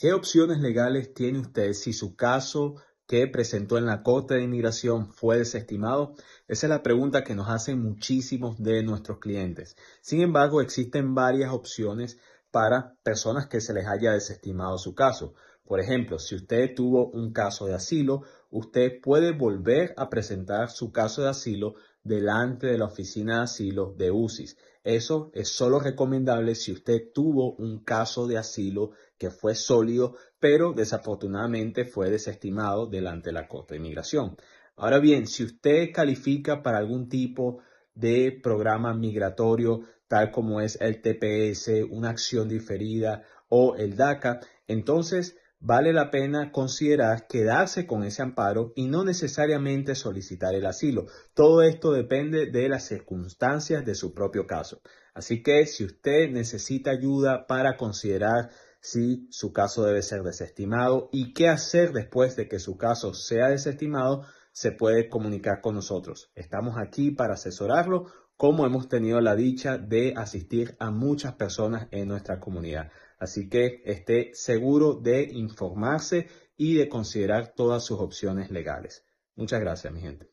¿Qué opciones legales tiene usted si su caso que presentó en la Corte de Inmigración fue desestimado? Esa es la pregunta que nos hacen muchísimos de nuestros clientes. Sin embargo, existen varias opciones para personas que se les haya desestimado su caso. Por ejemplo, si usted tuvo un caso de asilo, usted puede volver a presentar su caso de asilo delante de la oficina de asilo de UCIS. Eso es solo recomendable si usted tuvo un caso de asilo que fue sólido, pero desafortunadamente fue desestimado delante de la Corte de Inmigración. Ahora bien, si usted califica para algún tipo de programa migratorio, tal como es el TPS, una acción diferida o el DACA, entonces vale la pena considerar quedarse con ese amparo y no necesariamente solicitar el asilo. Todo esto depende de las circunstancias de su propio caso. Así que si usted necesita ayuda para considerar si su caso debe ser desestimado y qué hacer después de que su caso sea desestimado, se puede comunicar con nosotros. Estamos aquí para asesorarlo, como hemos tenido la dicha de asistir a muchas personas en nuestra comunidad. Así que esté seguro de informarse y de considerar todas sus opciones legales. Muchas gracias, mi gente.